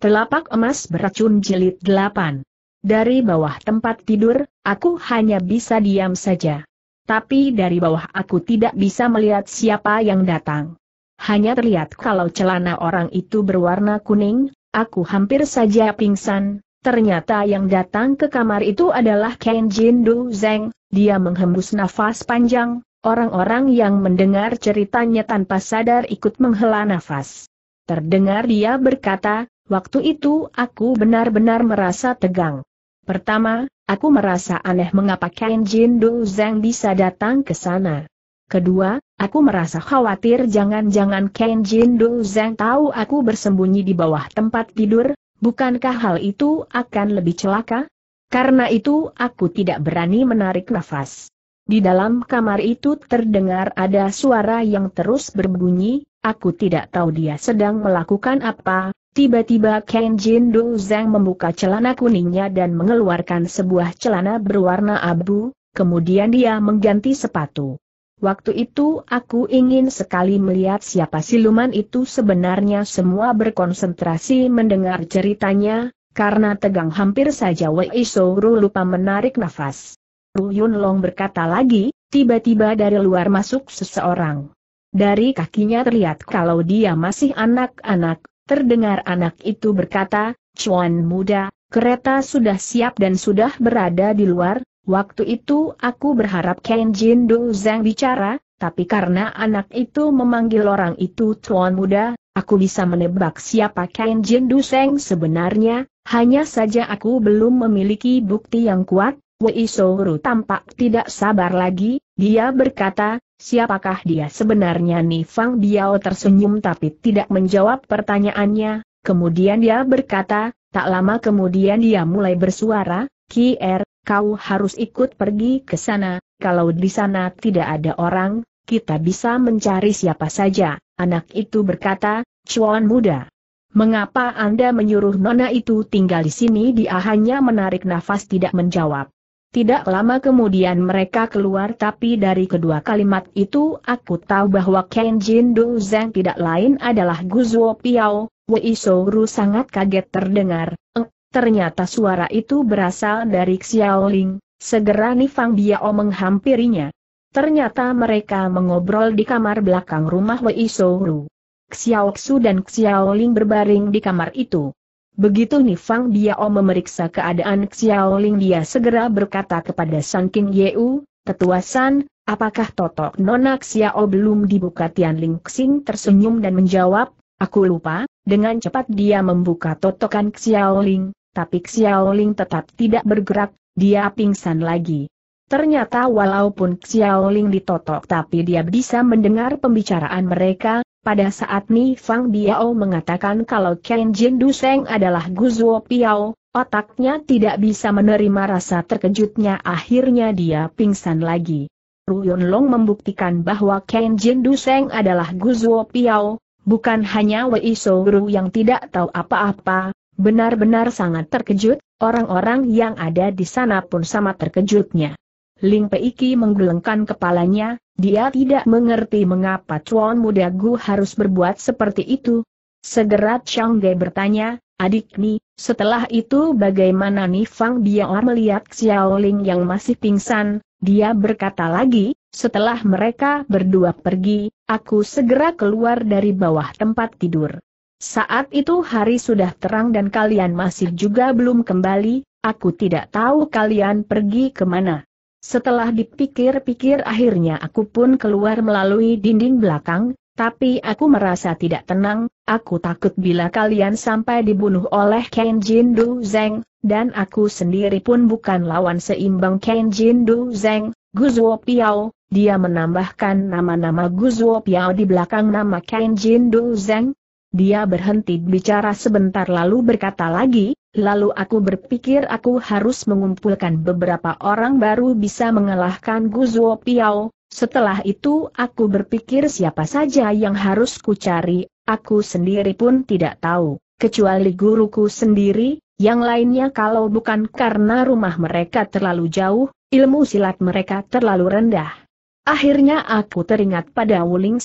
Telapak emas beracun jilid 8. Dari bawah tempat tidur, aku hanya bisa diam saja. Tapi dari bawah aku tidak bisa melihat siapa yang datang. Hanya terlihat kalau celana orang itu berwarna kuning, aku hampir saja pingsan. Ternyata yang datang ke kamar itu adalah Ken Jin Du Zeng, dia menghembus nafas panjang, orang-orang yang mendengar ceritanya tanpa sadar ikut menghela nafas. Terdengar dia berkata, Waktu itu aku benar-benar merasa tegang. Pertama, aku merasa aneh mengapa Kain Jin Do Zeng bisa datang ke sana. Kedua, aku merasa khawatir jangan-jangan Kain Jin Do Zeng tahu aku bersembunyi di bawah tempat tidur, bukankah hal itu akan lebih celaka? Karena itu aku tidak berani menarik nafas. Di dalam kamar itu terdengar ada suara yang terus berbunyi, aku tidak tahu dia sedang melakukan apa, Tiba-tiba Ken Jin Du Zeng membuka celana kuningnya dan mengeluarkan sebuah celana berwarna abu, kemudian dia mengganti sepatu. Waktu itu aku ingin sekali melihat siapa siluman itu sebenarnya semua berkonsentrasi mendengar ceritanya, karena tegang hampir saja Wei Shouru lupa menarik nafas. Ru Yun Long berkata lagi, tiba-tiba dari luar masuk seseorang. Dari kakinya terlihat kalau dia masih anak-anak, Terdengar anak itu berkata, Cuan muda, kereta sudah siap dan sudah berada di luar, waktu itu aku berharap Kenjin Dozeng bicara, tapi karena anak itu memanggil orang itu cuan muda, aku bisa menebak siapa Kenjin Dozeng sebenarnya, hanya saja aku belum memiliki bukti yang kuat, Wei Shouru tampak tidak sabar lagi, dia berkata, siapakah dia sebenarnya Ni Fang Biao tersenyum tapi tidak menjawab pertanyaannya, kemudian dia berkata, tak lama kemudian dia mulai bersuara, Kier, kau harus ikut pergi ke sana, kalau di sana tidak ada orang, kita bisa mencari siapa saja, anak itu berkata, Cuan muda. Mengapa Anda menyuruh Nona itu tinggal di sini? Dia hanya menarik nafas tidak menjawab. Tidak lama kemudian mereka keluar tapi dari kedua kalimat itu aku tahu bahwa Ken Jin Du Zeng tidak lain adalah Guzuo Piao, Wei Ru sangat kaget terdengar, eh, ternyata suara itu berasal dari Xiaoling, segera Nifang Biao oh menghampirinya. Ternyata mereka mengobrol di kamar belakang rumah Wei Xiao Xiaoxu dan Xiaoling berbaring di kamar itu. Begitu Nifang Biao memeriksa keadaan Xiaoling dia segera berkata kepada San King Yeu, tetua San, apakah totok Nona Xiao belum dibuka Tian Ling Xing tersenyum dan menjawab, aku lupa, dengan cepat dia membuka totokan Xiaoling, tapi Xiaoling tetap tidak bergerak, dia pingsan lagi. Ternyata walaupun Xiaoling ditotok tapi dia bisa mendengar pembicaraan mereka, pada saat Ni Fang Biao mengatakan kalau Ken Jin Duseng adalah Guzuo Piao, otaknya tidak bisa menerima rasa terkejutnya akhirnya dia pingsan lagi. Yun Long membuktikan bahwa Ken Jin Duseng adalah Guzuo Piao, bukan hanya Wei So Ru yang tidak tahu apa-apa, benar-benar sangat terkejut, orang-orang yang ada di sana pun sama terkejutnya. Ling Peiki menggelengkan kepalanya, dia tidak mengerti mengapa Chuan Muda Gu harus berbuat seperti itu. Segera Chang Ge bertanya, adik Ni, setelah itu bagaimana Ni Fang Biao melihat Xiao Ling yang masih pingsan, dia berkata lagi, setelah mereka berdua pergi, aku segera keluar dari bawah tempat tidur. Saat itu hari sudah terang dan kalian masih juga belum kembali, aku tidak tahu kalian pergi kemana. Setelah dipikir-pikir akhirnya aku pun keluar melalui dinding belakang, tapi aku merasa tidak tenang, aku takut bila kalian sampai dibunuh oleh Kenjin Du Zeng, dan aku sendiri pun bukan lawan seimbang Kenjin Du Zeng, Guzuo Piao, dia menambahkan nama-nama Guzuo Piao di belakang nama Kenjin Du Zeng, dia berhenti bicara sebentar lalu berkata lagi, lalu aku berpikir aku harus mengumpulkan beberapa orang baru bisa mengalahkan Guzuo Piao. Setelah itu aku berpikir siapa saja yang harus ku cari, aku sendiri pun tidak tahu, kecuali guruku sendiri, yang lainnya kalau bukan karena rumah mereka terlalu jauh, ilmu silat mereka terlalu rendah. Akhirnya aku teringat pada Wuling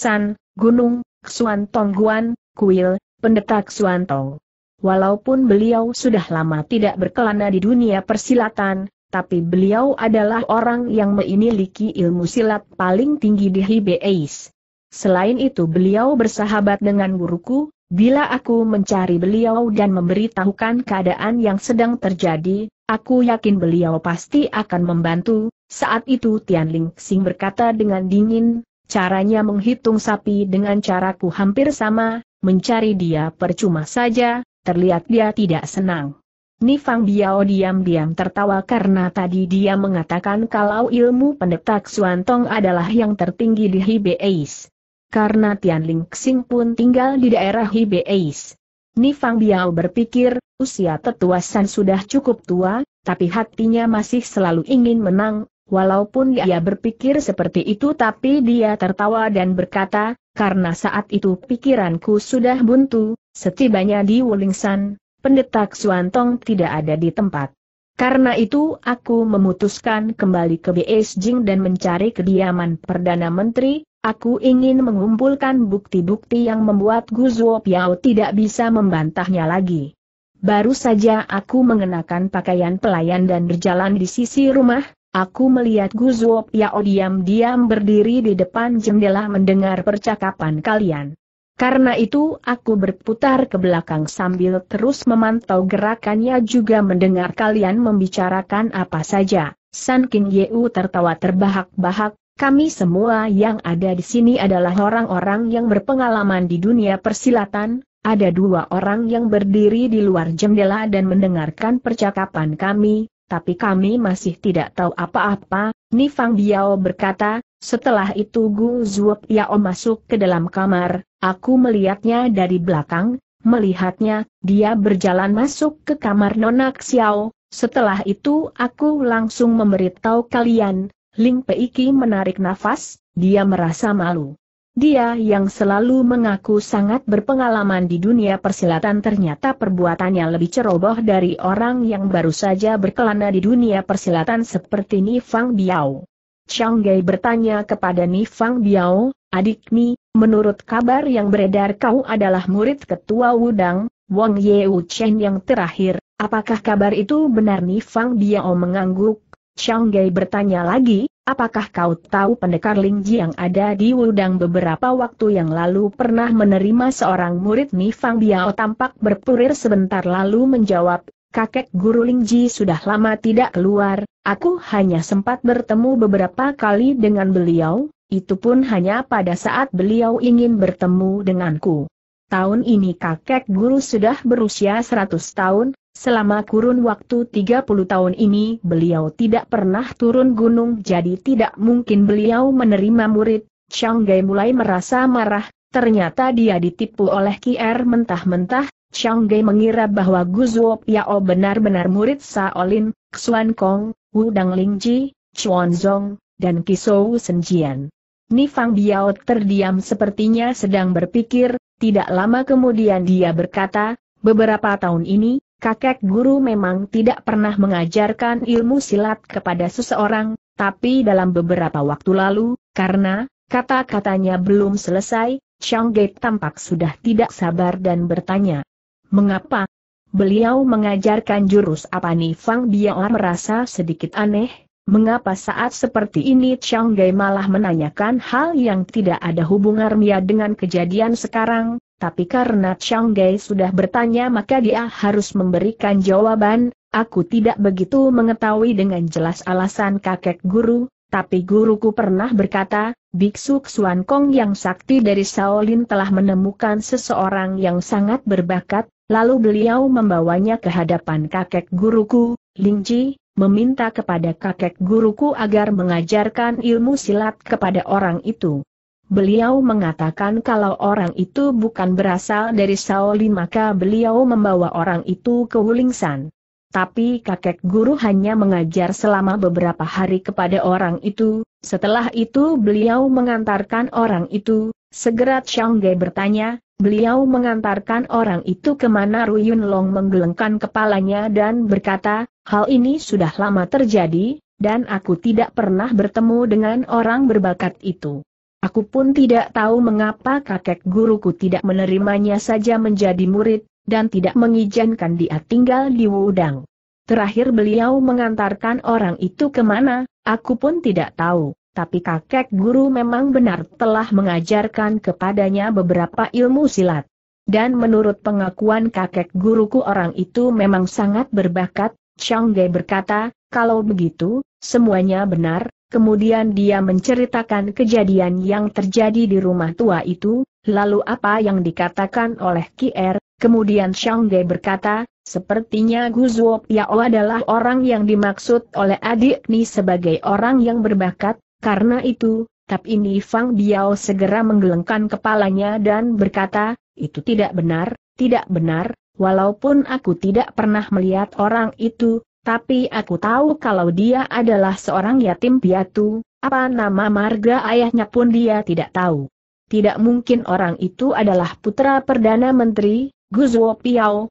Gunung, Xuan Tongguan, Kuil, Pendeta Xuanto. Walaupun beliau sudah lama tidak berkelana di dunia persilatan, tapi beliau adalah orang yang memiliki ilmu silat paling tinggi di Hibeis. Selain itu beliau bersahabat dengan guruku, bila aku mencari beliau dan memberitahukan keadaan yang sedang terjadi, aku yakin beliau pasti akan membantu, saat itu Tian Ling Xing berkata dengan dingin, caranya menghitung sapi dengan caraku hampir sama, mencari dia percuma saja, terlihat dia tidak senang. Nifang Biao diam-diam tertawa karena tadi dia mengatakan kalau ilmu pendetak Suantong adalah yang tertinggi di Hibeis. Karena Tian Ling Xing pun tinggal di daerah Hibeis. Nifang Biao berpikir, usia tetua San sudah cukup tua, tapi hatinya masih selalu ingin menang, walaupun dia berpikir seperti itu tapi dia tertawa dan berkata, karena saat itu pikiranku sudah buntu, setibanya di Wulingsan, pendeta Xuantong tidak ada di tempat. Karena itu aku memutuskan kembali ke Beijing dan mencari kediaman Perdana Menteri, aku ingin mengumpulkan bukti-bukti yang membuat Guzuo Piao tidak bisa membantahnya lagi. Baru saja aku mengenakan pakaian pelayan dan berjalan di sisi rumah, Aku melihat Guzuo Piao ya, oh, diam-diam berdiri di depan jendela mendengar percakapan kalian. Karena itu aku berputar ke belakang sambil terus memantau gerakannya juga mendengar kalian membicarakan apa saja. San King Yeu tertawa terbahak-bahak, kami semua yang ada di sini adalah orang-orang yang berpengalaman di dunia persilatan, ada dua orang yang berdiri di luar jendela dan mendengarkan percakapan kami, tapi kami masih tidak tahu apa-apa, Nifang Biao berkata, setelah itu Gu Zuop Yao masuk ke dalam kamar, aku melihatnya dari belakang, melihatnya, dia berjalan masuk ke kamar Nona Xiao, setelah itu aku langsung memberitahu kalian, Ling Peiki menarik nafas, dia merasa malu. Dia yang selalu mengaku sangat berpengalaman di dunia persilatan ternyata perbuatannya lebih ceroboh dari orang yang baru saja berkelana di dunia persilatan seperti Ni Fang Biao. Gai bertanya kepada Ni Fang Biao, adik Ni, menurut kabar yang beredar kau adalah murid ketua Wudang, Wang Yeu Chen yang terakhir, apakah kabar itu benar Ni Fang Biao mengangguk? Gai bertanya lagi, Apakah kau tahu pendekar Lingji yang ada di Wudang beberapa waktu yang lalu pernah menerima seorang murid Nifang Biao tampak berpurir sebentar lalu menjawab, kakek guru Lingji sudah lama tidak keluar, aku hanya sempat bertemu beberapa kali dengan beliau, itu pun hanya pada saat beliau ingin bertemu denganku. Tahun ini kakek guru sudah berusia 100 tahun, Selama kurun waktu 30 tahun ini beliau tidak pernah turun gunung jadi tidak mungkin beliau menerima murid. Chang Gai mulai merasa marah, ternyata dia ditipu oleh Kier mentah-mentah, Chang Gai mengira bahwa Guzuo Piao benar-benar murid Saolin, Xuan Kong, Ling Lingji, Chuan Zong, dan Kisou Senjian. Nifang Biao terdiam sepertinya sedang berpikir, tidak lama kemudian dia berkata, beberapa tahun ini, kakek guru memang tidak pernah mengajarkan ilmu silat kepada seseorang, tapi dalam beberapa waktu lalu, karena kata-katanya belum selesai, Ge tampak sudah tidak sabar dan bertanya. Mengapa? Beliau mengajarkan jurus apa nih Fang Biao merasa sedikit aneh, mengapa saat seperti ini Ge malah menanyakan hal yang tidak ada hubungannya dengan kejadian sekarang, tapi karena Chang Gai sudah bertanya maka dia harus memberikan jawaban, aku tidak begitu mengetahui dengan jelas alasan kakek guru, tapi guruku pernah berkata, Biksu Xuan Kong yang sakti dari Shaolin telah menemukan seseorang yang sangat berbakat, lalu beliau membawanya ke hadapan kakek guruku, Ji, meminta kepada kakek guruku agar mengajarkan ilmu silat kepada orang itu. Beliau mengatakan kalau orang itu bukan berasal dari Shaolin maka beliau membawa orang itu ke Wulingsan. Tapi kakek guru hanya mengajar selama beberapa hari kepada orang itu, setelah itu beliau mengantarkan orang itu, segera Changge bertanya, beliau mengantarkan orang itu kemana Ruyun Long menggelengkan kepalanya dan berkata, hal ini sudah lama terjadi, dan aku tidak pernah bertemu dengan orang berbakat itu. Aku pun tidak tahu mengapa kakek guruku tidak menerimanya saja menjadi murid, dan tidak mengizinkan dia tinggal di Wudang. Terakhir beliau mengantarkan orang itu kemana, aku pun tidak tahu, tapi kakek guru memang benar telah mengajarkan kepadanya beberapa ilmu silat. Dan menurut pengakuan kakek guruku orang itu memang sangat berbakat, Ge berkata, kalau begitu, semuanya benar, Kemudian dia menceritakan kejadian yang terjadi di rumah tua itu, lalu apa yang dikatakan oleh Kier, kemudian Shang Ge berkata, sepertinya Gu Guzuo Piao adalah orang yang dimaksud oleh adik ini sebagai orang yang berbakat, karena itu, Tap ini Fang Biao segera menggelengkan kepalanya dan berkata, itu tidak benar, tidak benar, walaupun aku tidak pernah melihat orang itu, tapi aku tahu kalau dia adalah seorang yatim piatu, apa nama marga ayahnya pun dia tidak tahu. Tidak mungkin orang itu adalah putra Perdana Menteri, Guzuo Piao,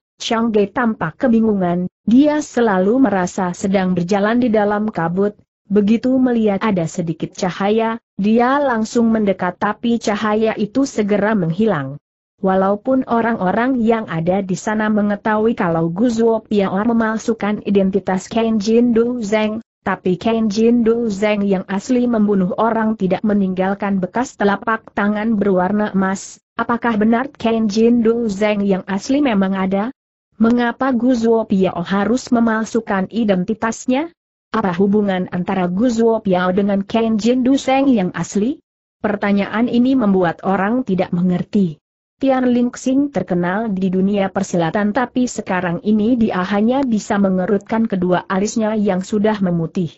Ge tampak kebingungan, dia selalu merasa sedang berjalan di dalam kabut, begitu melihat ada sedikit cahaya, dia langsung mendekat tapi cahaya itu segera menghilang. Walaupun orang-orang yang ada di sana mengetahui kalau Guzuo Piao memalsukan identitas Kenjin Du Zeng, tapi Kenjin Du Zeng yang asli membunuh orang tidak meninggalkan bekas telapak tangan berwarna emas. Apakah benar Kenjin Du Zeng yang asli memang ada? Mengapa Guzuo Piao harus memalsukan identitasnya? Apa hubungan antara Guzuo Piao dengan Kenjin Du Zeng yang asli? Pertanyaan ini membuat orang tidak mengerti. Tian Lingxing terkenal di dunia persilatan tapi sekarang ini dia hanya bisa mengerutkan kedua alisnya yang sudah memutih.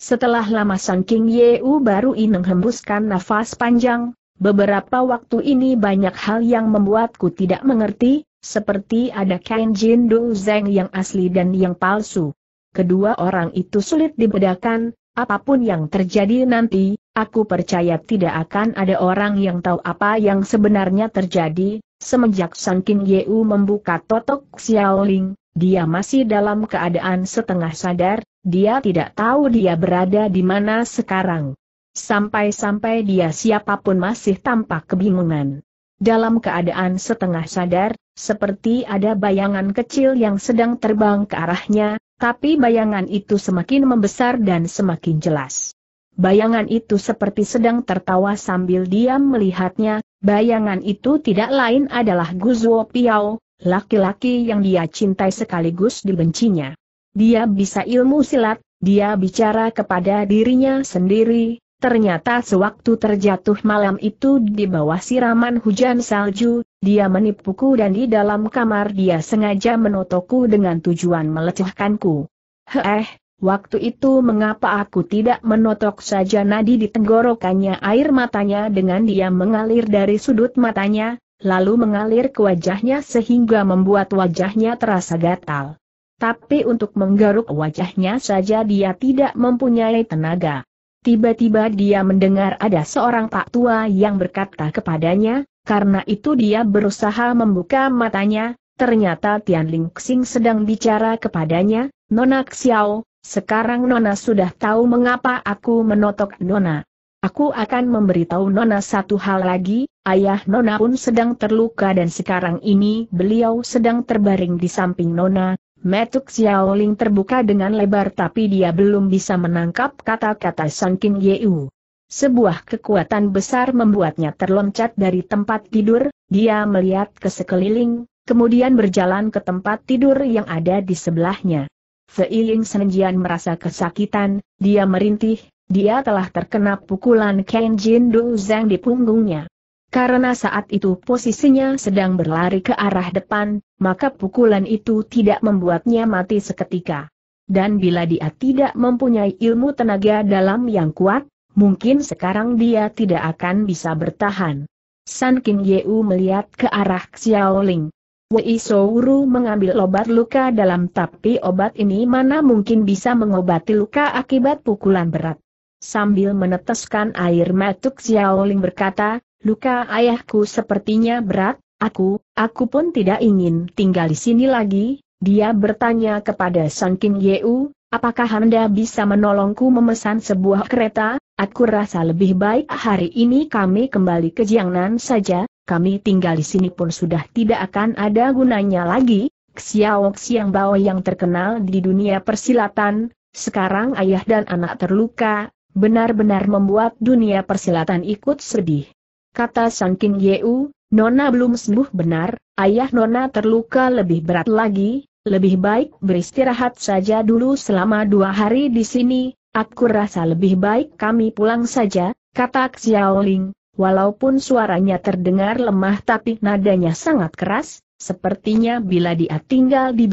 Setelah lama Sang King Yeu baru ineng hembuskan nafas panjang, beberapa waktu ini banyak hal yang membuatku tidak mengerti, seperti ada Jin Du Zeng yang asli dan yang palsu. Kedua orang itu sulit dibedakan, Apapun yang terjadi nanti, aku percaya tidak akan ada orang yang tahu apa yang sebenarnya terjadi, semenjak King Yeu membuka totok Xiaoling, dia masih dalam keadaan setengah sadar, dia tidak tahu dia berada di mana sekarang. Sampai-sampai dia siapapun masih tampak kebingungan. Dalam keadaan setengah sadar, seperti ada bayangan kecil yang sedang terbang ke arahnya, tapi bayangan itu semakin membesar dan semakin jelas. Bayangan itu seperti sedang tertawa sambil diam melihatnya, bayangan itu tidak lain adalah Guzuo Piao, laki-laki yang dia cintai sekaligus dibencinya. Dia bisa ilmu silat, dia bicara kepada dirinya sendiri, Ternyata sewaktu terjatuh malam itu di bawah siraman hujan salju, dia menipuku dan di dalam kamar dia sengaja menotokku dengan tujuan melecehkanku. Heeh, waktu itu mengapa aku tidak menotok saja nadi di tenggorokannya air matanya dengan dia mengalir dari sudut matanya, lalu mengalir ke wajahnya sehingga membuat wajahnya terasa gatal. Tapi untuk menggaruk wajahnya saja dia tidak mempunyai tenaga. Tiba-tiba dia mendengar ada seorang pak tua yang berkata kepadanya, karena itu dia berusaha membuka matanya, ternyata Tian Ling Xing sedang bicara kepadanya, Nona Xiao, sekarang Nona sudah tahu mengapa aku menotok Nona. Aku akan memberitahu Nona satu hal lagi, ayah Nona pun sedang terluka dan sekarang ini beliau sedang terbaring di samping Nona, Metuk Xiaoling terbuka dengan lebar tapi dia belum bisa menangkap kata-kata Sang King Yeu. Sebuah kekuatan besar membuatnya terloncat dari tempat tidur, dia melihat ke sekeliling, kemudian berjalan ke tempat tidur yang ada di sebelahnya. Feiling Senjian merasa kesakitan, dia merintih, dia telah terkena pukulan Ken Jin Du Zhang di punggungnya. Karena saat itu posisinya sedang berlari ke arah depan, maka pukulan itu tidak membuatnya mati seketika. Dan bila dia tidak mempunyai ilmu tenaga dalam yang kuat, mungkin sekarang dia tidak akan bisa bertahan. San King Yeu melihat ke arah Xiaoling. Wei Souru mengambil obat luka dalam tapi obat ini mana mungkin bisa mengobati luka akibat pukulan berat. Sambil meneteskan air matuk Xiaoling berkata, luka ayahku sepertinya berat, Aku, aku pun tidak ingin tinggal di sini lagi, dia bertanya kepada Sun King Yeu, apakah Anda bisa menolongku memesan sebuah kereta, aku rasa lebih baik hari ini kami kembali ke Jiangnan saja, kami tinggal di sini pun sudah tidak akan ada gunanya lagi, Xiao Xiang Bao yang terkenal di dunia persilatan, sekarang ayah dan anak terluka, benar-benar membuat dunia persilatan ikut sedih. Kata Sun King Yeu, Nona belum sembuh benar, ayah Nona terluka lebih berat lagi, lebih baik beristirahat saja dulu selama dua hari di sini, aku rasa lebih baik kami pulang saja, kata Xiao Ling. walaupun suaranya terdengar lemah tapi nadanya sangat keras, Sepertinya bila dia tinggal di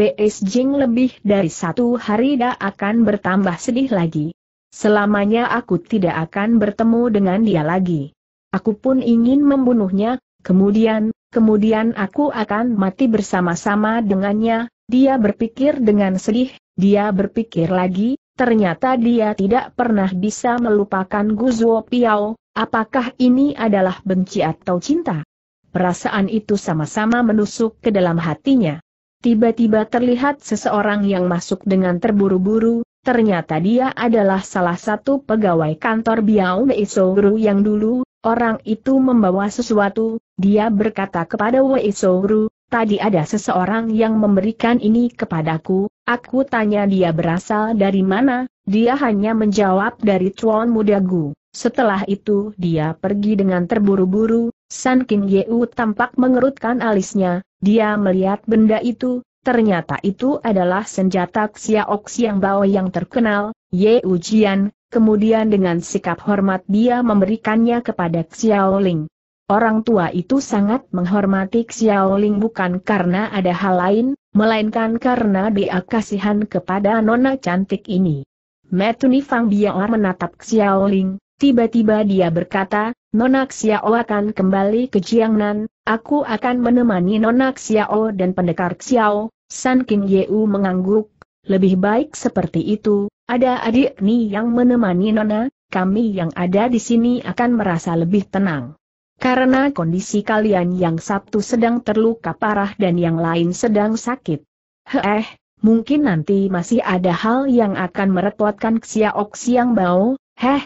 Jing lebih dari satu hari dia akan bertambah sedih lagi. Selamanya aku tidak akan bertemu dengan dia lagi. Aku pun ingin membunuhnya, Kemudian, kemudian aku akan mati bersama-sama dengannya, dia berpikir dengan sedih, dia berpikir lagi, ternyata dia tidak pernah bisa melupakan Guzuo Piao, apakah ini adalah benci atau cinta? Perasaan itu sama-sama menusuk ke dalam hatinya. Tiba-tiba terlihat seseorang yang masuk dengan terburu-buru, ternyata dia adalah salah satu pegawai kantor Biao Meisoguru yang dulu, orang itu membawa sesuatu, dia berkata kepada Wei Souru, tadi ada seseorang yang memberikan ini kepadaku, aku tanya dia berasal dari mana, dia hanya menjawab dari Chuan Muda Setelah itu dia pergi dengan terburu-buru, San King Yeu tampak mengerutkan alisnya, dia melihat benda itu, ternyata itu adalah senjata Xiaok yang Bao yang terkenal, Yeu Jian, kemudian dengan sikap hormat dia memberikannya kepada Xiao Ling. Orang tua itu sangat menghormati Xiao Xiaoling bukan karena ada hal lain, melainkan karena dia kasihan kepada nona cantik ini. Metuni Fang Biao menatap Xiaoling, tiba-tiba dia berkata, Nona Xiao akan kembali ke Jiangnan, aku akan menemani Nona Xiao dan pendekar Xiao, San King Yeu mengangguk, lebih baik seperti itu, ada adik Ni yang menemani Nona, kami yang ada di sini akan merasa lebih tenang. Karena kondisi kalian yang satu sedang terluka parah dan yang lain sedang sakit. Heh, mungkin nanti masih ada hal yang akan merepotkan Xiaok Xiang Bao, heh.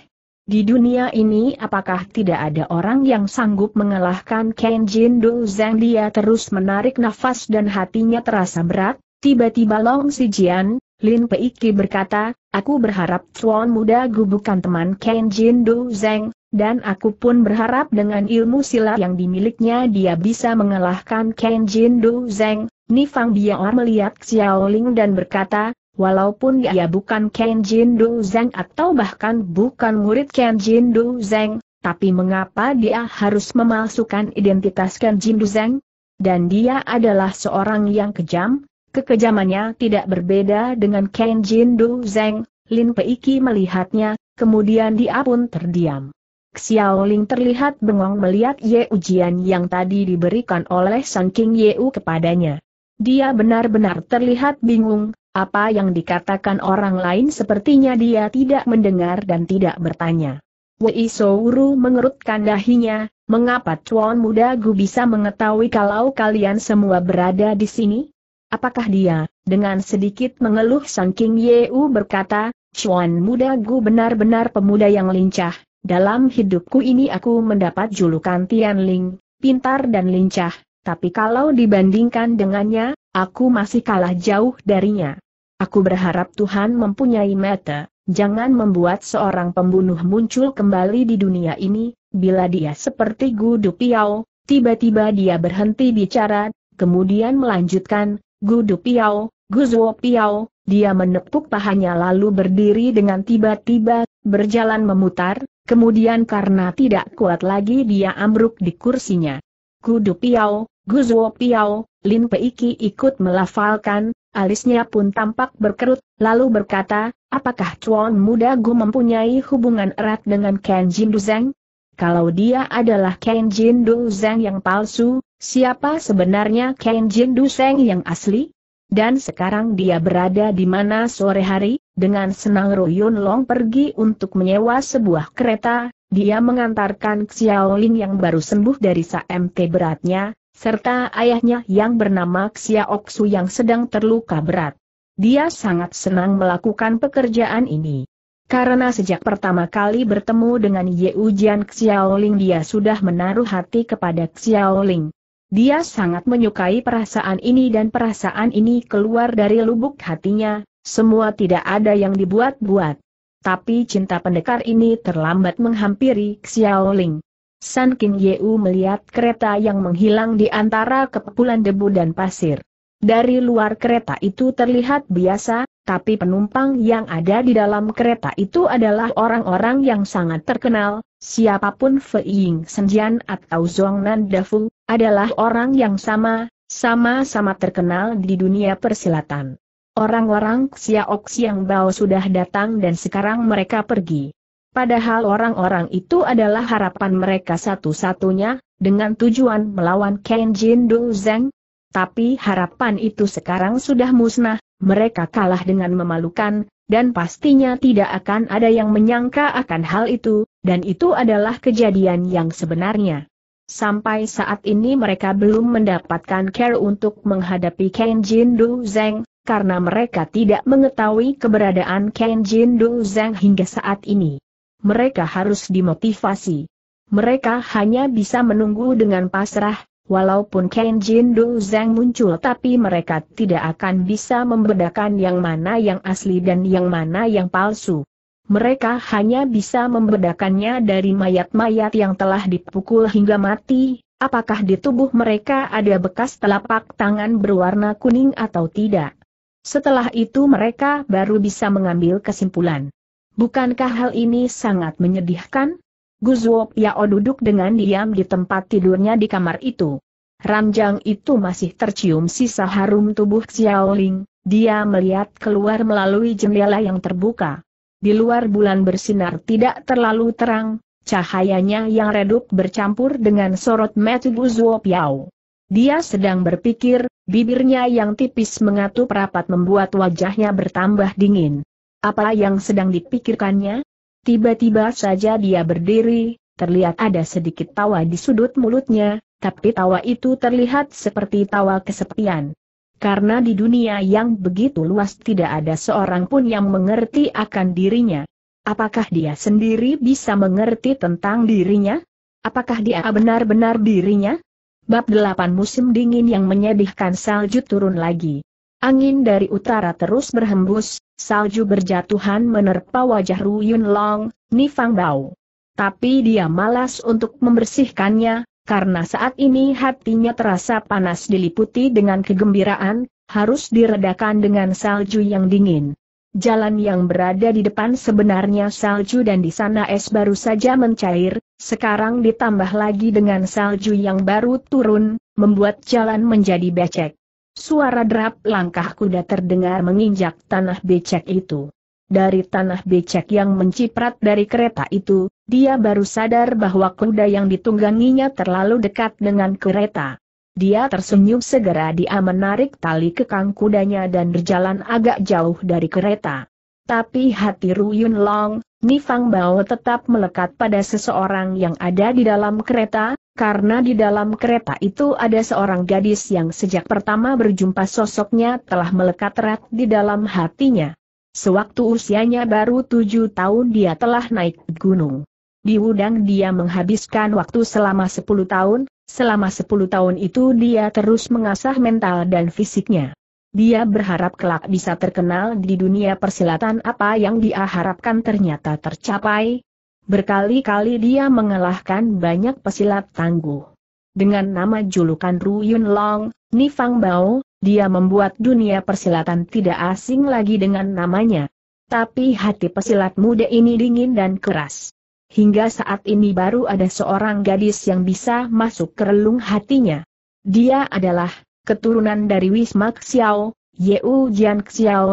Di dunia ini apakah tidak ada orang yang sanggup mengalahkan Ken Jin Do Zhang dia terus menarik nafas dan hatinya terasa berat, tiba-tiba Long Si Jian, Lin Ki berkata, aku berharap Chuan muda gubukan teman Ken Jin Do Zhang, dan aku pun berharap dengan ilmu silat yang dimilikinya dia bisa mengalahkan Kenjin Du Zeng. Nifang Biao melihat Xiao Ling dan berkata, walaupun dia bukan Kenjin Du Zeng atau bahkan bukan murid Kenjin Du Zeng, tapi mengapa dia harus memalsukan identitas Kenjin Du Zeng? Dan dia adalah seorang yang kejam, kekejamannya tidak berbeda dengan Kenjin Du Zeng. Lin Peiki melihatnya, kemudian dia pun terdiam. Xiaoling terlihat bengong melihat Ye ujian yang tadi diberikan oleh sang King ye u kepadanya. Dia benar-benar terlihat bingung, apa yang dikatakan orang lain sepertinya dia tidak mendengar dan tidak bertanya. Wei Souru mengerutkan dahinya, mengapa Chuan Muda Gu bisa mengetahui kalau kalian semua berada di sini? Apakah dia, dengan sedikit mengeluh Sang King ye u berkata, Chuan Muda Gu benar-benar pemuda yang lincah, dalam hidupku ini aku mendapat julukan Tianling, pintar dan lincah, tapi kalau dibandingkan dengannya, aku masih kalah jauh darinya. Aku berharap Tuhan mempunyai mata, jangan membuat seorang pembunuh muncul kembali di dunia ini, bila dia seperti Gu Du Piao, tiba-tiba dia berhenti bicara, kemudian melanjutkan, Gu Du Piao, Gu Zuo Piao, dia menepuk pahanya lalu berdiri dengan tiba-tiba, berjalan memutar, Kemudian karena tidak kuat lagi dia ambruk di kursinya. Kudu Piao, Guzuo Piao, Lin Peiki ikut melafalkan, alisnya pun tampak berkerut, lalu berkata, apakah Chuan muda Gu mempunyai hubungan erat dengan Ken Jin Duzeng? Kalau dia adalah Ken Jin Duzeng yang palsu, siapa sebenarnya Ken Jin Duzeng yang asli? Dan sekarang dia berada di mana sore hari, dengan senang Ru Yun Long pergi untuk menyewa sebuah kereta, dia mengantarkan Xiao Lin yang baru sembuh dari SMT beratnya, serta ayahnya yang bernama Xiao Xu yang sedang terluka berat. Dia sangat senang melakukan pekerjaan ini. Karena sejak pertama kali bertemu dengan Ye Ujian Xiao Ling dia sudah menaruh hati kepada Xiao Ling. Dia sangat menyukai perasaan ini dan perasaan ini keluar dari lubuk hatinya, semua tidak ada yang dibuat-buat. Tapi cinta pendekar ini terlambat menghampiri Xiaoling. San King Yeu melihat kereta yang menghilang di antara kepulan debu dan pasir. Dari luar kereta itu terlihat biasa, tapi penumpang yang ada di dalam kereta itu adalah orang-orang yang sangat terkenal, siapapun Fei Ying Senjian atau Zhuang Nan Dafu, adalah orang yang sama, sama-sama terkenal di dunia persilatan. Orang-orang Xiaox yang bau sudah datang dan sekarang mereka pergi. Padahal orang-orang itu adalah harapan mereka satu-satunya, dengan tujuan melawan Ken Jin Du Zeng. Tapi harapan itu sekarang sudah musnah, mereka kalah dengan memalukan, dan pastinya tidak akan ada yang menyangka akan hal itu, dan itu adalah kejadian yang sebenarnya. Sampai saat ini mereka belum mendapatkan care untuk menghadapi Kenjin Jin Du Zeng, karena mereka tidak mengetahui keberadaan Kenjin Jin Du Zeng hingga saat ini. Mereka harus dimotivasi. Mereka hanya bisa menunggu dengan pasrah, walaupun Kenjin Jin Du Zeng muncul tapi mereka tidak akan bisa membedakan yang mana yang asli dan yang mana yang palsu mereka hanya bisa membedakannya dari mayat-mayat yang telah dipukul hingga mati, apakah di tubuh mereka ada bekas telapak tangan berwarna kuning atau tidak. Setelah itu mereka baru bisa mengambil kesimpulan. Bukankah hal ini sangat menyedihkan? Guzuo Piao duduk dengan diam di tempat tidurnya di kamar itu. Ranjang itu masih tercium sisa harum tubuh Xiaoling, dia melihat keluar melalui jendela yang terbuka. Di luar bulan bersinar tidak terlalu terang, cahayanya yang redup bercampur dengan sorot mata Guzuo Piao. Dia sedang berpikir, bibirnya yang tipis mengatup rapat membuat wajahnya bertambah dingin. Apa yang sedang dipikirkannya? Tiba-tiba saja dia berdiri, terlihat ada sedikit tawa di sudut mulutnya, tapi tawa itu terlihat seperti tawa kesepian. Karena di dunia yang begitu luas tidak ada seorang pun yang mengerti akan dirinya. Apakah dia sendiri bisa mengerti tentang dirinya? Apakah dia benar-benar dirinya? Bab 8 musim dingin yang menyedihkan salju turun lagi. Angin dari utara terus berhembus, salju berjatuhan menerpa wajah Ruyun Long, Nifang Bao. Tapi dia malas untuk membersihkannya, karena saat ini hatinya terasa panas diliputi dengan kegembiraan, harus diredakan dengan salju yang dingin. Jalan yang berada di depan sebenarnya salju dan di sana es baru saja mencair, sekarang ditambah lagi dengan salju yang baru turun, membuat jalan menjadi becek. Suara derap langkah kuda terdengar menginjak tanah becek itu. Dari tanah becek yang menciprat dari kereta itu, dia baru sadar bahwa kuda yang ditungganginya terlalu dekat dengan kereta. Dia tersenyum segera dia menarik tali kekang kudanya dan berjalan agak jauh dari kereta. Tapi hati Yun Long, Nifang Bao tetap melekat pada seseorang yang ada di dalam kereta, karena di dalam kereta itu ada seorang gadis yang sejak pertama berjumpa sosoknya telah melekat erat di dalam hatinya. Sewaktu usianya baru tujuh tahun dia telah naik gunung. Di Wudang dia menghabiskan waktu selama sepuluh tahun, selama sepuluh tahun itu dia terus mengasah mental dan fisiknya. Dia berharap kelak bisa terkenal di dunia persilatan apa yang dia harapkan ternyata tercapai. Berkali-kali dia mengalahkan banyak pesilat tangguh. Dengan nama julukan Ruyun Long, Nifang Bao, dia membuat dunia persilatan tidak asing lagi dengan namanya. Tapi hati pesilat muda ini dingin dan keras. Hingga saat ini baru ada seorang gadis yang bisa masuk ke relung hatinya. Dia adalah keturunan dari Wisma Xiao, Yeu Jian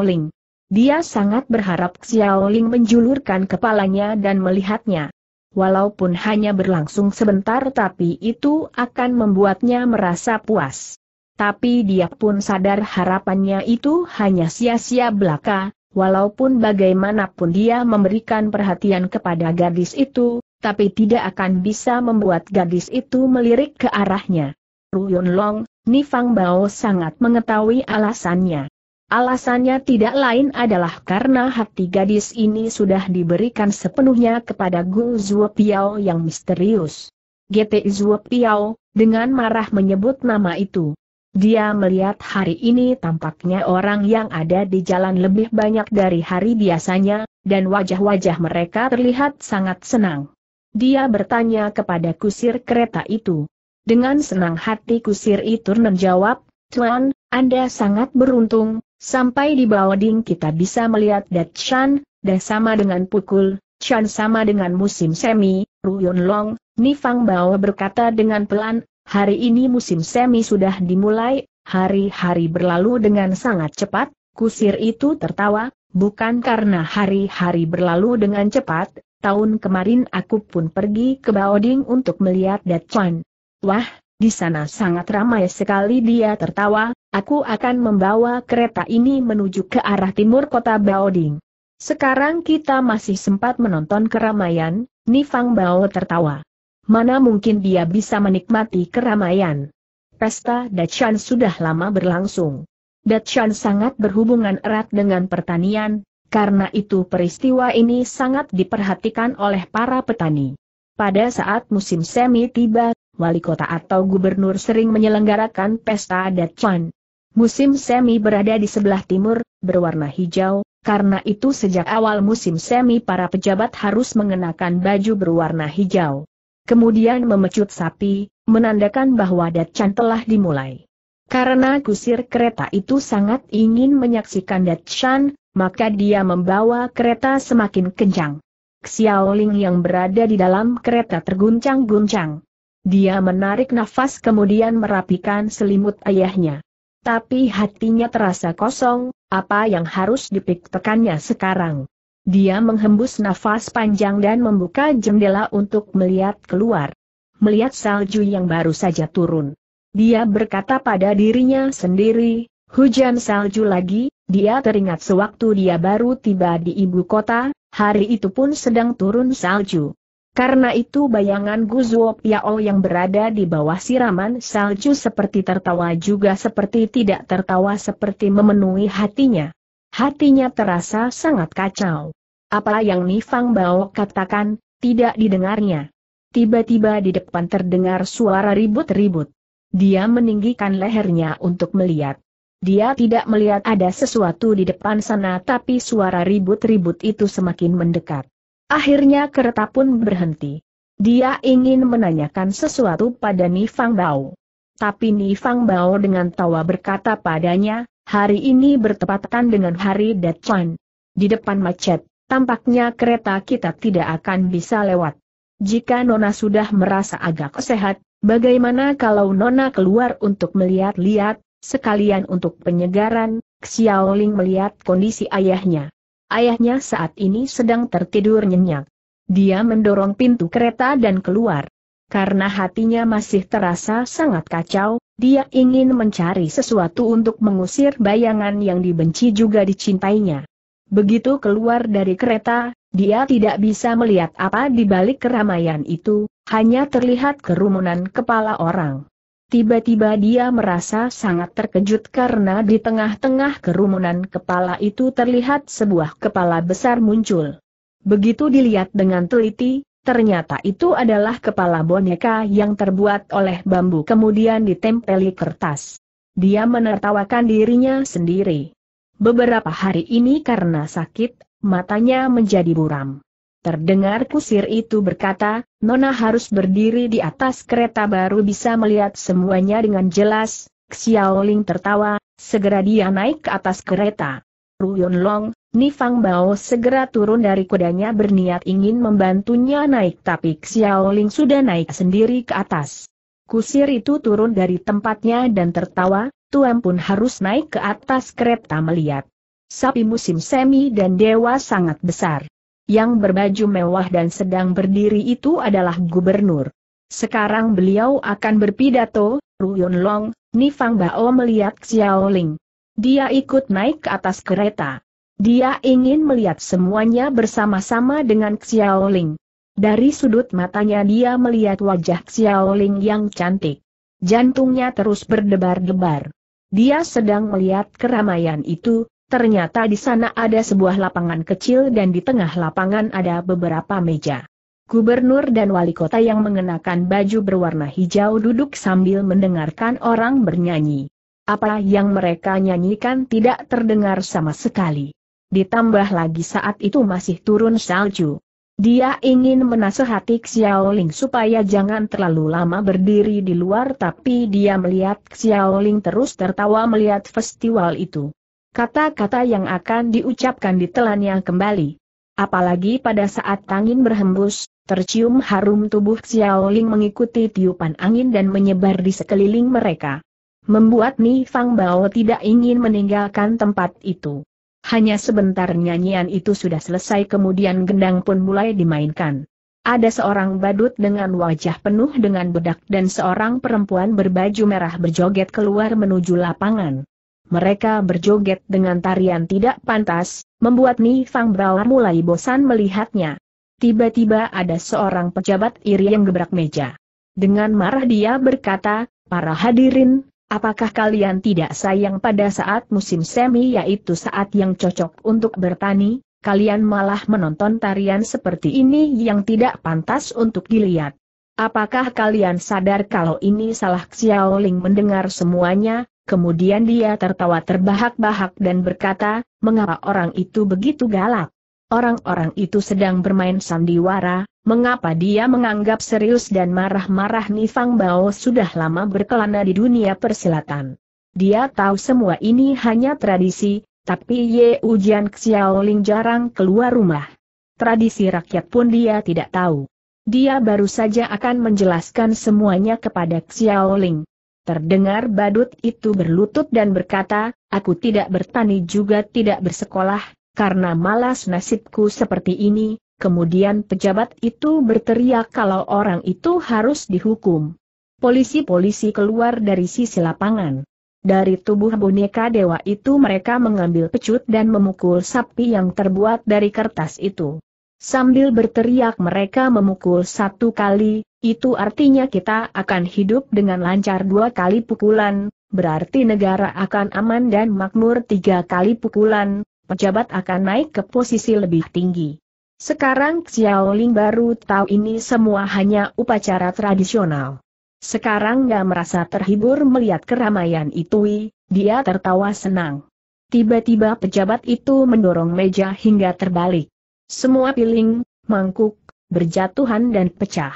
Ling. Dia sangat berharap Ling menjulurkan kepalanya dan melihatnya. Walaupun hanya berlangsung sebentar tapi itu akan membuatnya merasa puas. Tapi dia pun sadar harapannya itu hanya sia-sia belaka, walaupun bagaimanapun dia memberikan perhatian kepada gadis itu, tapi tidak akan bisa membuat gadis itu melirik ke arahnya. Ruyun Long, Nifang Bao sangat mengetahui alasannya. Alasannya tidak lain adalah karena hati gadis ini sudah diberikan sepenuhnya kepada Gu Zuo Piao yang misterius. GT Zuo Piao, dengan marah menyebut nama itu. Dia melihat hari ini tampaknya orang yang ada di jalan lebih banyak dari hari biasanya, dan wajah-wajah mereka terlihat sangat senang. Dia bertanya kepada kusir kereta itu. Dengan senang hati kusir itu menjawab, Tuan, Anda sangat beruntung, sampai di bawah ding kita bisa melihat Chan, dan sama dengan pukul, Chan sama dengan musim semi, Ruyun Long, Nifang Bao berkata dengan pelan, Hari ini musim semi sudah dimulai, hari-hari berlalu dengan sangat cepat, kusir itu tertawa, bukan karena hari-hari berlalu dengan cepat, tahun kemarin aku pun pergi ke Baoding untuk melihat Datuan. Wah, di sana sangat ramai sekali dia tertawa, aku akan membawa kereta ini menuju ke arah timur kota Baoding. Sekarang kita masih sempat menonton keramaian, Nifang Bao tertawa. Mana mungkin dia bisa menikmati keramaian. Pesta Dachan sudah lama berlangsung. Dachan sangat berhubungan erat dengan pertanian, karena itu peristiwa ini sangat diperhatikan oleh para petani. Pada saat musim semi tiba, wali kota atau gubernur sering menyelenggarakan pesta Dachan. Musim semi berada di sebelah timur, berwarna hijau, karena itu sejak awal musim semi para pejabat harus mengenakan baju berwarna hijau kemudian memecut sapi, menandakan bahwa Datchan telah dimulai. Karena kusir kereta itu sangat ingin menyaksikan Datchan, maka dia membawa kereta semakin kencang. Xiaoling yang berada di dalam kereta terguncang-guncang. Dia menarik nafas kemudian merapikan selimut ayahnya. Tapi hatinya terasa kosong, apa yang harus dipikirkannya sekarang? Dia menghembus nafas panjang dan membuka jendela untuk melihat keluar. Melihat salju yang baru saja turun. Dia berkata pada dirinya sendiri, hujan salju lagi, dia teringat sewaktu dia baru tiba di ibu kota, hari itu pun sedang turun salju. Karena itu bayangan Guzuo Piao yang berada di bawah siraman salju seperti tertawa juga seperti tidak tertawa seperti memenuhi hatinya. Hatinya terasa sangat kacau. Apa yang Nifang Bao katakan, tidak didengarnya. Tiba-tiba di depan terdengar suara ribut-ribut. Dia meninggikan lehernya untuk melihat. Dia tidak melihat ada sesuatu di depan sana tapi suara ribut-ribut itu semakin mendekat. Akhirnya kereta pun berhenti. Dia ingin menanyakan sesuatu pada Nifang Bao. Tapi Nifang Bao dengan tawa berkata padanya, Hari ini bertepatan dengan hari deadline. Di depan macet, tampaknya kereta kita tidak akan bisa lewat. Jika Nona sudah merasa agak sehat, bagaimana kalau Nona keluar untuk melihat-lihat, sekalian untuk penyegaran, Xiaoling melihat kondisi ayahnya. Ayahnya saat ini sedang tertidur nyenyak. Dia mendorong pintu kereta dan keluar. Karena hatinya masih terasa sangat kacau, dia ingin mencari sesuatu untuk mengusir bayangan yang dibenci juga dicintainya. Begitu keluar dari kereta, dia tidak bisa melihat apa di balik keramaian itu, hanya terlihat kerumunan kepala orang. Tiba-tiba dia merasa sangat terkejut karena di tengah-tengah kerumunan kepala itu terlihat sebuah kepala besar muncul. Begitu dilihat dengan teliti, Ternyata itu adalah kepala boneka yang terbuat oleh bambu kemudian ditempeli kertas. Dia menertawakan dirinya sendiri. Beberapa hari ini karena sakit, matanya menjadi buram. Terdengar kusir itu berkata, Nona harus berdiri di atas kereta baru bisa melihat semuanya dengan jelas. Xiaoling tertawa, segera dia naik ke atas kereta. Ruyun Long, Nifang Bao segera turun dari kudanya berniat ingin membantunya naik tapi Xiaoling sudah naik sendiri ke atas. Kusir itu turun dari tempatnya dan tertawa, Tuan pun harus naik ke atas kereta melihat. Sapi musim semi dan dewa sangat besar. Yang berbaju mewah dan sedang berdiri itu adalah gubernur. Sekarang beliau akan berpidato, Ruyun Long, Nifang Bao melihat Xiaoling. Dia ikut naik ke atas kereta. Dia ingin melihat semuanya bersama-sama dengan Xiao Xiaoling. Dari sudut matanya dia melihat wajah Xiao Xiaoling yang cantik. Jantungnya terus berdebar-debar. Dia sedang melihat keramaian itu, ternyata di sana ada sebuah lapangan kecil dan di tengah lapangan ada beberapa meja. Gubernur dan wali kota yang mengenakan baju berwarna hijau duduk sambil mendengarkan orang bernyanyi. Apa yang mereka nyanyikan tidak terdengar sama sekali ditambah lagi saat itu masih turun salju. Dia ingin menasehati Xiao Xiaoling supaya jangan terlalu lama berdiri di luar tapi dia melihat Xiao Xiaoling terus tertawa melihat festival itu. Kata-kata yang akan diucapkan ditelannya kembali. Apalagi pada saat angin berhembus, tercium harum tubuh Xiao Xiaoling mengikuti tiupan angin dan menyebar di sekeliling mereka. Membuat Ni Fang Bao tidak ingin meninggalkan tempat itu. Hanya sebentar nyanyian itu sudah selesai kemudian gendang pun mulai dimainkan. Ada seorang badut dengan wajah penuh dengan bedak dan seorang perempuan berbaju merah berjoget keluar menuju lapangan. Mereka berjoget dengan tarian tidak pantas, membuat Ni Fang Bao mulai bosan melihatnya. Tiba-tiba ada seorang pejabat iri yang gebrak meja. Dengan marah dia berkata, para hadirin, Apakah kalian tidak sayang pada saat musim semi yaitu saat yang cocok untuk bertani, kalian malah menonton tarian seperti ini yang tidak pantas untuk dilihat. Apakah kalian sadar kalau ini salah Xiao Ling mendengar semuanya, kemudian dia tertawa terbahak-bahak dan berkata, mengapa orang itu begitu galak? Orang-orang itu sedang bermain sandiwara, mengapa dia menganggap serius dan marah-marah Nifang Bao sudah lama berkelana di dunia persilatan. Dia tahu semua ini hanya tradisi, tapi Ye Ujian Xiaoling jarang keluar rumah. Tradisi rakyat pun dia tidak tahu. Dia baru saja akan menjelaskan semuanya kepada Xiaoling. Terdengar badut itu berlutut dan berkata, aku tidak bertani juga tidak bersekolah, karena malas nasibku seperti ini, kemudian pejabat itu berteriak kalau orang itu harus dihukum. Polisi-polisi keluar dari sisi lapangan. Dari tubuh boneka dewa itu mereka mengambil pecut dan memukul sapi yang terbuat dari kertas itu. Sambil berteriak mereka memukul satu kali, itu artinya kita akan hidup dengan lancar dua kali pukulan, berarti negara akan aman dan makmur tiga kali pukulan, pejabat akan naik ke posisi lebih tinggi. Sekarang Xiao Ling baru tahu ini semua hanya upacara tradisional. Sekarang gak merasa terhibur melihat keramaian itu, dia tertawa senang. Tiba-tiba pejabat itu mendorong meja hingga terbalik. Semua piling, mangkuk, berjatuhan dan pecah.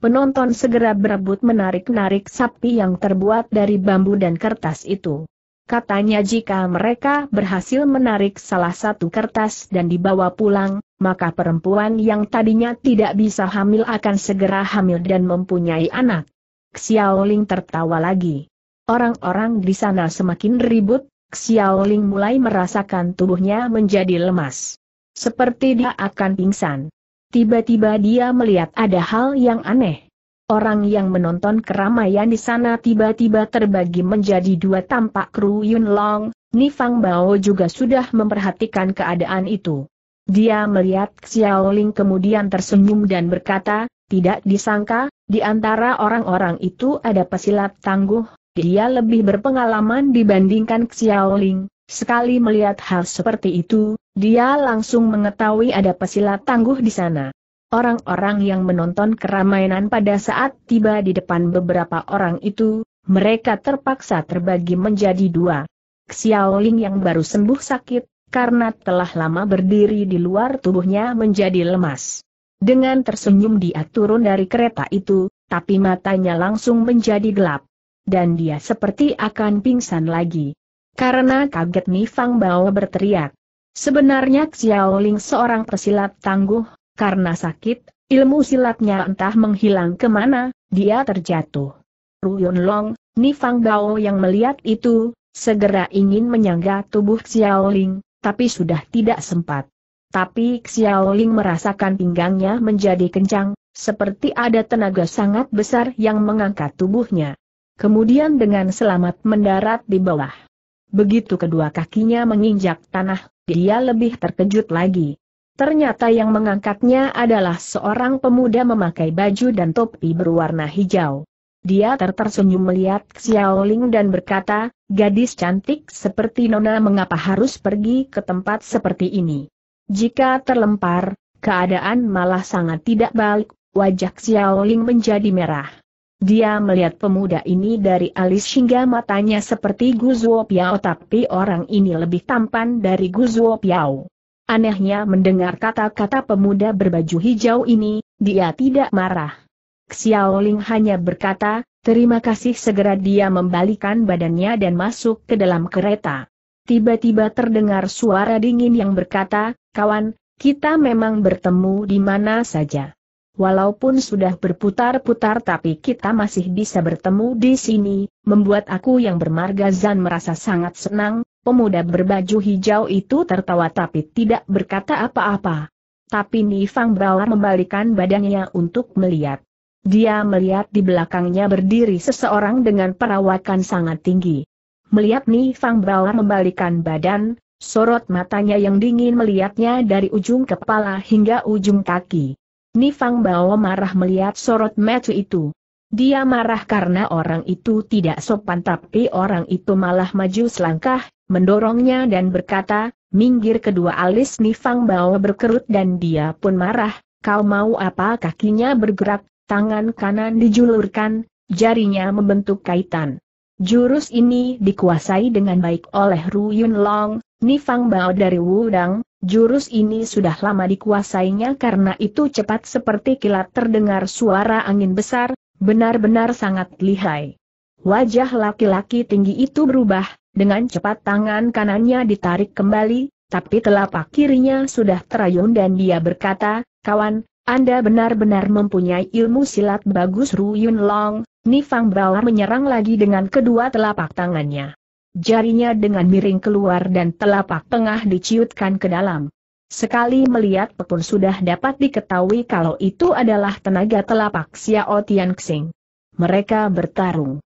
Penonton segera berebut menarik-narik sapi yang terbuat dari bambu dan kertas itu. Katanya jika mereka berhasil menarik salah satu kertas dan dibawa pulang, maka perempuan yang tadinya tidak bisa hamil akan segera hamil dan mempunyai anak. Xiaoling tertawa lagi. Orang-orang di sana semakin ribut, Xiaoling mulai merasakan tubuhnya menjadi lemas. Seperti dia akan pingsan. Tiba-tiba dia melihat ada hal yang aneh. Orang yang menonton keramaian di sana tiba-tiba terbagi menjadi dua tampak Kru Yun Long, Nifang Bao juga sudah memperhatikan keadaan itu. Dia melihat Xiao Ling kemudian tersenyum dan berkata, tidak disangka, di antara orang-orang itu ada pesilat tangguh, dia lebih berpengalaman dibandingkan Xiao Ling. Sekali melihat hal seperti itu, dia langsung mengetahui ada pesilat tangguh di sana. Orang-orang yang menonton keramaian pada saat tiba di depan beberapa orang itu, mereka terpaksa terbagi menjadi dua. Xiaoling yang baru sembuh sakit, karena telah lama berdiri di luar tubuhnya menjadi lemas. Dengan tersenyum dia turun dari kereta itu, tapi matanya langsung menjadi gelap. Dan dia seperti akan pingsan lagi. Karena kaget Nifang Bao berteriak. Sebenarnya Xiaoling seorang persilat tangguh, karena sakit, ilmu silatnya entah menghilang kemana, dia terjatuh. Ruyun Long, Nifang Gao yang melihat itu, segera ingin menyangga tubuh Xiaoling, tapi sudah tidak sempat. Tapi Xiaoling merasakan pinggangnya menjadi kencang, seperti ada tenaga sangat besar yang mengangkat tubuhnya. Kemudian dengan selamat mendarat di bawah. Begitu kedua kakinya menginjak tanah, dia lebih terkejut lagi. Ternyata yang mengangkatnya adalah seorang pemuda memakai baju dan topi berwarna hijau. Dia tertersenyum melihat Xiaoling dan berkata, gadis cantik seperti Nona mengapa harus pergi ke tempat seperti ini? Jika terlempar, keadaan malah sangat tidak baik. wajah Xiaoling menjadi merah. Dia melihat pemuda ini dari alis hingga matanya seperti Guzuo Piao tapi orang ini lebih tampan dari Guzuo Piao. Anehnya mendengar kata-kata pemuda berbaju hijau ini, dia tidak marah. Xiao Ling hanya berkata, terima kasih segera dia membalikan badannya dan masuk ke dalam kereta. Tiba-tiba terdengar suara dingin yang berkata, kawan, kita memang bertemu di mana saja. Walaupun sudah berputar-putar tapi kita masih bisa bertemu di sini, membuat aku yang bermarga Zan merasa sangat senang, Pemuda berbaju hijau itu tertawa tapi tidak berkata apa-apa. Tapi Nifang Bala membalikan badannya untuk melihat. Dia melihat di belakangnya berdiri seseorang dengan perawakan sangat tinggi. Melihat Nifang Bala membalikan badan, sorot matanya yang dingin melihatnya dari ujung kepala hingga ujung kaki. Nifang Bao marah melihat sorot mata itu. Dia marah karena orang itu tidak sopan tapi orang itu malah maju selangkah, mendorongnya dan berkata, minggir kedua alis Nifang Bao berkerut dan dia pun marah, kau mau apa kakinya bergerak, tangan kanan dijulurkan, jarinya membentuk kaitan. Jurus ini dikuasai dengan baik oleh Ru Yun Long, Nifang Bao dari Wudang, jurus ini sudah lama dikuasainya karena itu cepat seperti kilat terdengar suara angin besar, Benar-benar sangat lihai. Wajah laki-laki tinggi itu berubah, dengan cepat tangan kanannya ditarik kembali, tapi telapak kirinya sudah terayun dan dia berkata, kawan, Anda benar-benar mempunyai ilmu silat bagus Ruyun Long, Nifang Bauer menyerang lagi dengan kedua telapak tangannya. Jarinya dengan miring keluar dan telapak tengah diciutkan ke dalam. Sekali melihat pun sudah dapat diketahui kalau itu adalah tenaga telapak Xiao Tianxing. Mereka bertarung.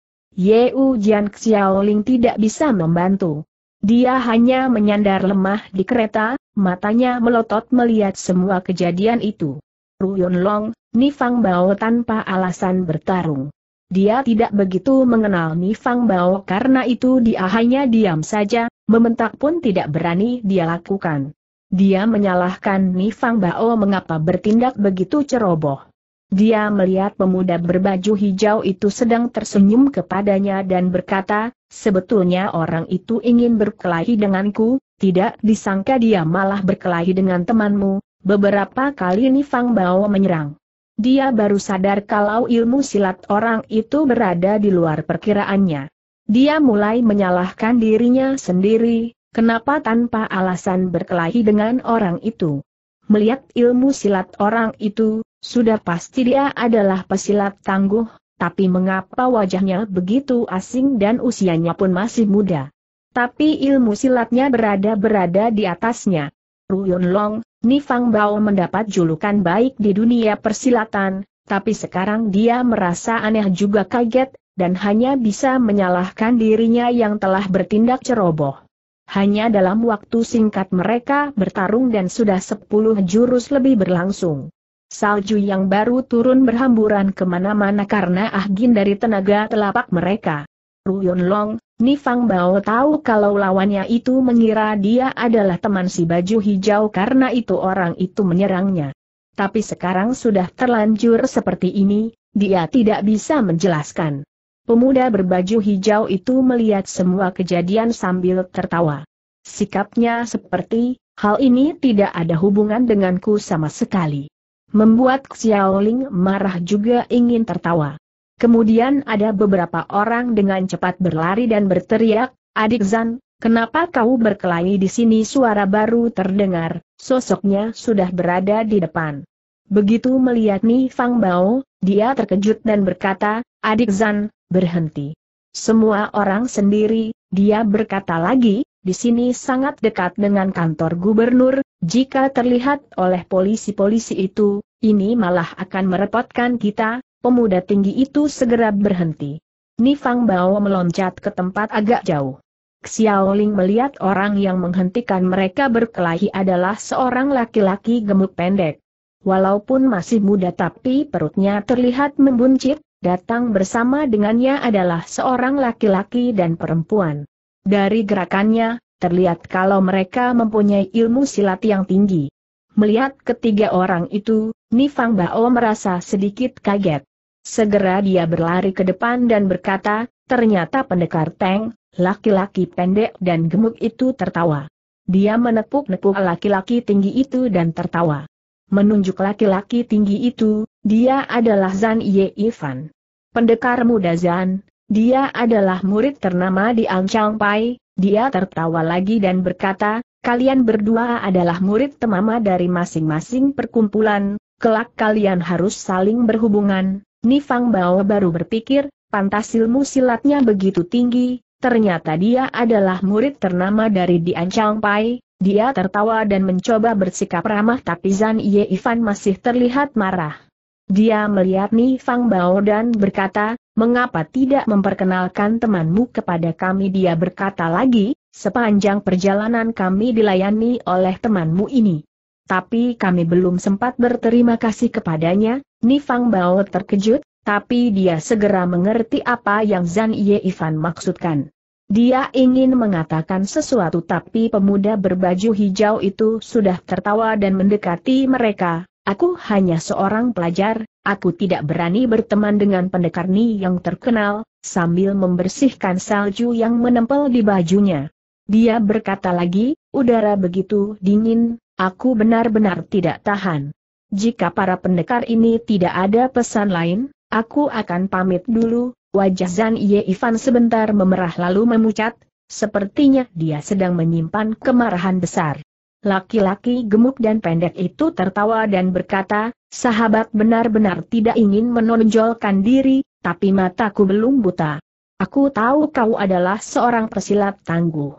U Jian Xiaoling tidak bisa membantu. Dia hanya menyandar lemah di kereta, matanya melotot melihat semua kejadian itu. Yun Long, Nifang Bao tanpa alasan bertarung. Dia tidak begitu mengenal Nifang Bao karena itu dia hanya diam saja, mementak pun tidak berani dia lakukan. Dia menyalahkan Nifang Bao mengapa bertindak begitu ceroboh. Dia melihat pemuda berbaju hijau itu sedang tersenyum kepadanya dan berkata, sebetulnya orang itu ingin berkelahi denganku, tidak disangka dia malah berkelahi dengan temanmu, beberapa kali Nifang Bao menyerang. Dia baru sadar kalau ilmu silat orang itu berada di luar perkiraannya. Dia mulai menyalahkan dirinya sendiri, Kenapa tanpa alasan berkelahi dengan orang itu? Melihat ilmu silat orang itu, sudah pasti dia adalah pesilat tangguh, tapi mengapa wajahnya begitu asing dan usianya pun masih muda? Tapi ilmu silatnya berada-berada di atasnya. Ruyun Long, Nifang Bao mendapat julukan baik di dunia persilatan, tapi sekarang dia merasa aneh juga kaget, dan hanya bisa menyalahkan dirinya yang telah bertindak ceroboh. Hanya dalam waktu singkat mereka bertarung dan sudah sepuluh jurus lebih berlangsung. Salju yang baru turun berhamburan kemana-mana karena ahgin dari tenaga telapak mereka. Ruyun Long, Nifang Bao tahu kalau lawannya itu mengira dia adalah teman si baju hijau karena itu orang itu menyerangnya. Tapi sekarang sudah terlanjur seperti ini, dia tidak bisa menjelaskan. Pemuda berbaju hijau itu melihat semua kejadian sambil tertawa. Sikapnya seperti, hal ini tidak ada hubungan denganku sama sekali. Membuat Xiao Ling marah juga ingin tertawa. Kemudian ada beberapa orang dengan cepat berlari dan berteriak, Adik Zan, kenapa kau berkelahi di sini suara baru terdengar, sosoknya sudah berada di depan. Begitu melihat Ni Fang Bao, dia terkejut dan berkata, Adik Zan, berhenti. Semua orang sendiri, dia berkata lagi, di sini sangat dekat dengan kantor gubernur, jika terlihat oleh polisi-polisi itu, ini malah akan merepotkan kita, pemuda tinggi itu segera berhenti. Nifang Bao meloncat ke tempat agak jauh. Xiaoling melihat orang yang menghentikan mereka berkelahi adalah seorang laki-laki gemuk pendek. Walaupun masih muda tapi perutnya terlihat membuncit, Datang bersama dengannya adalah seorang laki-laki dan perempuan. Dari gerakannya, terlihat kalau mereka mempunyai ilmu silat yang tinggi. Melihat ketiga orang itu, Nifang Bao merasa sedikit kaget. Segera dia berlari ke depan dan berkata, ternyata pendekar Teng, laki-laki pendek dan gemuk itu tertawa. Dia menepuk-nepuk laki-laki tinggi itu dan tertawa. Menunjuk laki-laki tinggi itu, dia adalah Zan Ye Ivan. Pendekar muda Zan, dia adalah murid ternama di Ang Chang Pai, dia tertawa lagi dan berkata, kalian berdua adalah murid temama dari masing-masing perkumpulan, kelak kalian harus saling berhubungan. Nifang Bao baru berpikir, pantas ilmu silatnya begitu tinggi, ternyata dia adalah murid ternama dari di Chang Pai, dia tertawa dan mencoba bersikap ramah tapi Zan Ye Ivan masih terlihat marah. Dia melihat Ni Fang Bao dan berkata, mengapa tidak memperkenalkan temanmu kepada kami dia berkata lagi, sepanjang perjalanan kami dilayani oleh temanmu ini. Tapi kami belum sempat berterima kasih kepadanya, Ni Fang Bao terkejut, tapi dia segera mengerti apa yang Zan Ye Ivan maksudkan. Dia ingin mengatakan sesuatu tapi pemuda berbaju hijau itu sudah tertawa dan mendekati mereka, Aku hanya seorang pelajar, aku tidak berani berteman dengan pendekar Ni yang terkenal, sambil membersihkan salju yang menempel di bajunya. Dia berkata lagi, udara begitu dingin, aku benar-benar tidak tahan. Jika para pendekar ini tidak ada pesan lain, aku akan pamit dulu, wajah Zan Ye Ivan sebentar memerah lalu memucat, sepertinya dia sedang menyimpan kemarahan besar. Laki-laki gemuk dan pendek itu tertawa dan berkata, sahabat benar-benar tidak ingin menonjolkan diri, tapi mataku belum buta. Aku tahu kau adalah seorang pesilat tangguh.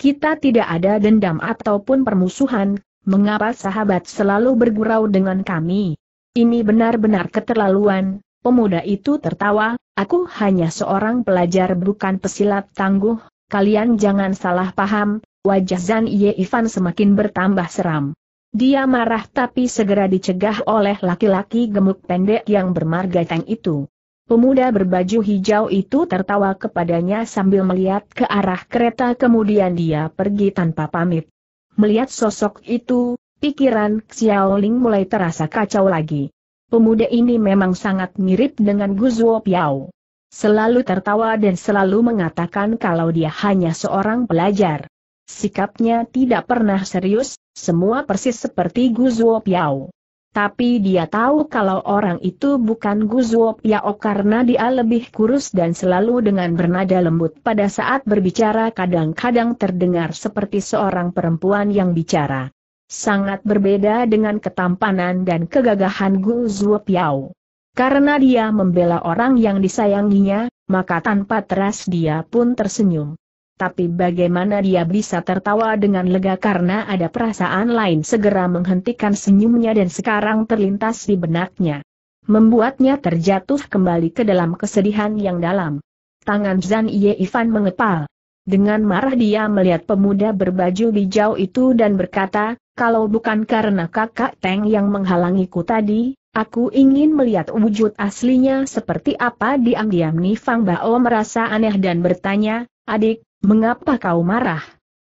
Kita tidak ada dendam ataupun permusuhan, mengapa sahabat selalu bergurau dengan kami? Ini benar-benar keterlaluan, pemuda itu tertawa, aku hanya seorang pelajar bukan pesilat tangguh, kalian jangan salah paham, Wajah Zan Ye Ivan semakin bertambah seram. Dia marah tapi segera dicegah oleh laki-laki gemuk pendek yang bermarga Tang itu. Pemuda berbaju hijau itu tertawa kepadanya sambil melihat ke arah kereta kemudian dia pergi tanpa pamit. Melihat sosok itu, pikiran Xiaoling mulai terasa kacau lagi. Pemuda ini memang sangat mirip dengan Guzuo Piao. Selalu tertawa dan selalu mengatakan kalau dia hanya seorang pelajar. Sikapnya tidak pernah serius, semua persis seperti Guzuo Piao. Tapi dia tahu kalau orang itu bukan Guzuo Piao karena dia lebih kurus dan selalu dengan bernada lembut pada saat berbicara kadang-kadang terdengar seperti seorang perempuan yang bicara. Sangat berbeda dengan ketampanan dan kegagahan Guzuo Piao. Karena dia membela orang yang disayanginya, maka tanpa teras dia pun tersenyum. Tapi bagaimana dia bisa tertawa dengan lega karena ada perasaan lain segera menghentikan senyumnya dan sekarang terlintas di benaknya. Membuatnya terjatuh kembali ke dalam kesedihan yang dalam. Tangan Zan Ye Ivan mengepal. Dengan marah dia melihat pemuda berbaju hijau itu dan berkata, kalau bukan karena kakak Teng yang menghalangiku tadi, Aku ingin melihat wujud aslinya seperti apa diam-diam Nifang Bao merasa aneh dan bertanya, adik, Mengapa kau marah?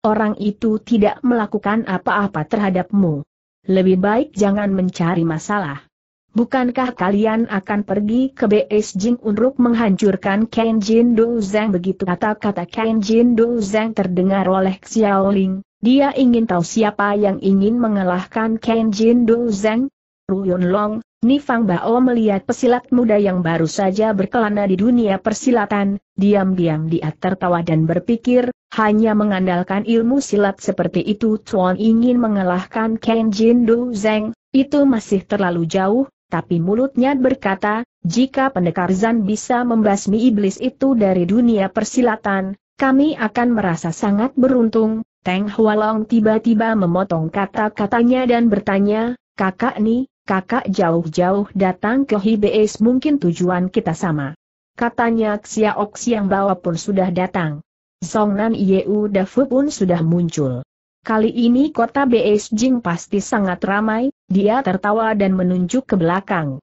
Orang itu tidak melakukan apa-apa terhadapmu. Lebih baik jangan mencari masalah. Bukankah kalian akan pergi ke Beijing untuk menghancurkan Kenjin Zeng? begitu kata-kata Kenjin Zeng terdengar oleh Xiao Ling. Dia ingin tahu siapa yang ingin mengalahkan Kenjin Ru Yun Long, Nifang Bao melihat pesilat muda yang baru saja berkelana di dunia persilatan, diam-diam dia tertawa dan berpikir, hanya mengandalkan ilmu silat seperti itu Chuan ingin mengalahkan Ken Jin Du Zeng, itu masih terlalu jauh, tapi mulutnya berkata, jika pendekar Zan bisa membasmi iblis itu dari dunia persilatan, kami akan merasa sangat beruntung. Teng Hualong tiba-tiba memotong kata-katanya dan bertanya, kakak nih? kakak jauh-jauh datang ke Hibes mungkin tujuan kita sama. Katanya Xiaok yang Bawa pun sudah datang. Songnan Yeu Dafu pun sudah muncul. Kali ini kota Beijing pasti sangat ramai, dia tertawa dan menunjuk ke belakang.